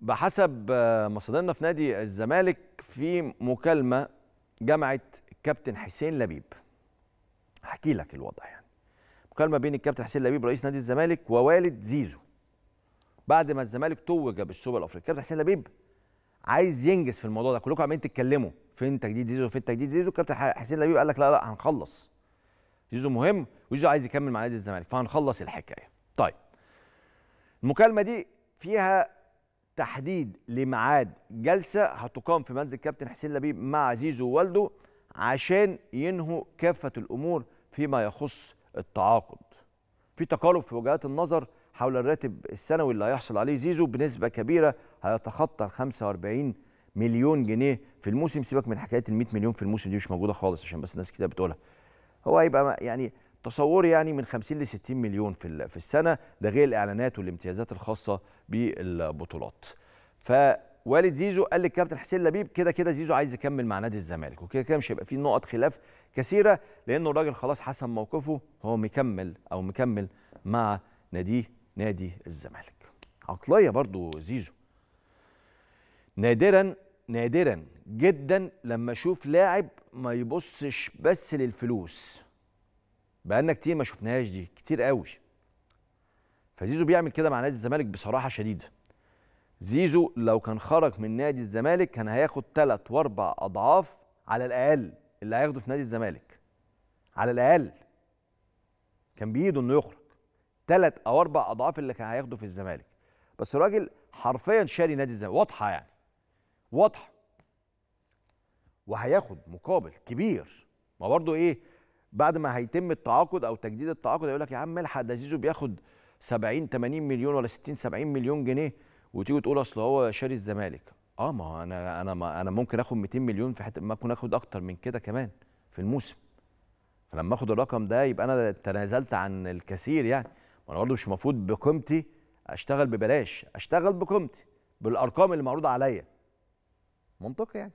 بحسب آه، مصادرنا في نادي الزمالك في مكالمه جمعت كابتن حسين لبيب احكي لك الوضع يعني مكالمه بين الكابتن حسين لبيب رئيس نادي الزمالك ووالد زيزو بعد ما الزمالك توج بالسوبر الافريقي كابتن حسين لبيب عايز ينجز في الموضوع ده كلكم عمالين تتكلموا فين تجديد زيزو فين تجديد زيزو كابتن حسين لبيب قال لك لا لا هنخلص زيزو مهم وزيزو عايز يكمل مع نادي الزمالك فهنخلص الحكايه طيب المكالمه دي فيها تحديد لميعاد جلسه هتقام في منزل كابتن حسين لبيب مع زيزو ووالده عشان ينهوا كافه الامور فيما يخص التعاقد. في تقارب في وجهات النظر حول الراتب السنوي اللي هيحصل عليه زيزو بنسبه كبيره هيتخطى ال 45 مليون جنيه في الموسم سيبك من حكايه ال 100 مليون في الموسم دي مش موجوده خالص عشان بس ناس كتير بتقولها. هو هيبقى يعني تصور يعني من 50 ل 60 مليون في في السنه ده غير الاعلانات والامتيازات الخاصه بالبطولات فوالد زيزو قال للكابتن حسين لبيب كده كده زيزو عايز يكمل مع نادي الزمالك وكده كده مش هيبقى فيه نقط خلاف كثيره لانه الراجل خلاص حسم موقفه هو مكمل او مكمل مع ناديه نادي الزمالك عقليه برضو زيزو نادرا نادرا جدا لما اشوف لاعب ما يبصش بس للفلوس بقالنا كتير ما شفناهاش دي كتير قوي فزيزو بيعمل كده مع نادي الزمالك بصراحه شديده زيزو لو كان خرج من نادي الزمالك كان هياخد ثلاث واربع اضعاف على الاقل اللي هياخده في نادي الزمالك على الاقل كان بايده انه يخرج ثلاث او اربع اضعاف اللي كان هياخده في الزمالك بس الراجل حرفيا شاري نادي الزمالك واضحه يعني واضحه وهياخد مقابل كبير ما برضه ايه بعد ما هيتم التعاقد او تجديد التعاقد هيقول لك يا عم الحق ده زيزو بياخد 70 80 مليون ولا 60 70 مليون جنيه وتيجي تقول اصل هو شاري الزمالك اه ما هو انا انا ما انا ممكن اخد 200 مليون في حته ممكن اخد اكتر من كده كمان في الموسم فلما اخد الرقم ده يبقى انا تنازلت عن الكثير يعني ما انا برضه مش المفروض بقيمتي اشتغل ببلاش اشتغل بقيمتي بالارقام اللي معروضه عليا منطقي يعني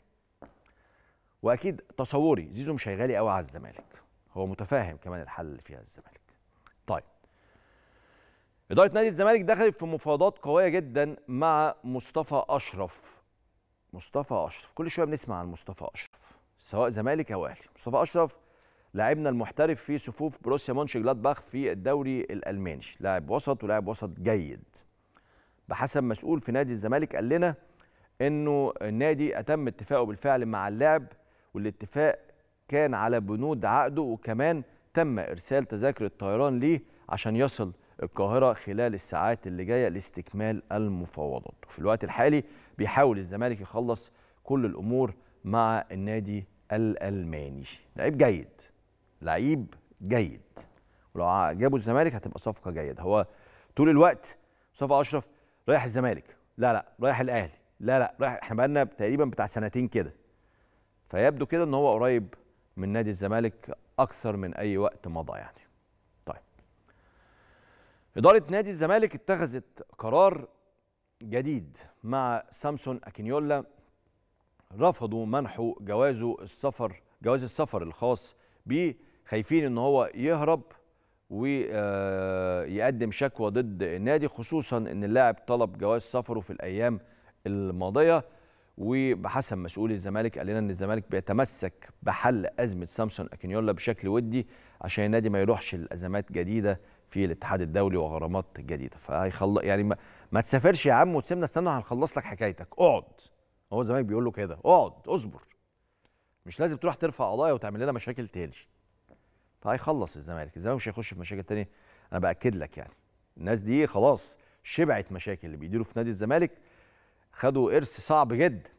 واكيد تصوري زيزو مش هيغالي قوي على الزمالك هو متفاهم كمان الحل اللي فيها الزمالك طيب إدارة نادي الزمالك دخلت في مفاوضات قوية جدا مع مصطفى أشرف مصطفى أشرف كل شوية بنسمع عن مصطفى أشرف سواء زمالك أو أهلي مصطفى أشرف لاعبنا المحترف في صفوف بروسيا مونشي جلادباخ في الدوري الألماني لاعب وسط ولاعب وسط جيد بحسب مسؤول في نادي الزمالك قال لنا انه النادي اتم اتفاقه بالفعل مع اللاعب والاتفاق كان على بنود عقده وكمان تم إرسال تذاكر الطيران ليه عشان يصل القاهرة خلال الساعات اللي جاية لاستكمال المفاوضات وفي الوقت الحالي بيحاول الزمالك يخلص كل الأمور مع النادي الألماني لعيب جيد لعيب جيد ولو جابوا الزمالك هتبقى صفقة جيدة هو طول الوقت مصطفى أشرف رايح الزمالك لا لا رايح الأهلي لا لا رايح احنا بقالنا تقريبا بتاع سنتين كده فيبدو كده ان هو قريب من نادي الزمالك اكثر من اي وقت مضى يعني طيب اداره نادي الزمالك اتخذت قرار جديد مع سامسون اكينيولا رفضوا منحه جوازه السفر جواز السفر الخاص بيه خايفين ان هو يهرب ويقدم آه، شكوى ضد النادي خصوصا ان اللاعب طلب جواز سفره في الايام الماضيه وبحسب مسؤول الزمالك قال لنا ان الزمالك بيتمسك بحل ازمه سامسون اكينيولا بشكل ودي عشان النادي ما يروحش لازمات جديده في الاتحاد الدولي وغرامات جديده فهيخلص يعني ما, ما تسافرش يا عم وتسيبنا استنى هنخلص لك حكايتك اقعد هو الزمالك بيقول له كده اقعد اصبر مش لازم تروح ترفع قضايا وتعمل لنا مشاكل تاني فهيخلص الزمالك الزمالك مش هيخش في مشاكل تانية انا باكد لك يعني الناس دي خلاص شبعت مشاكل اللي بيديروا في نادي الزمالك خدوا ارث صعب جدا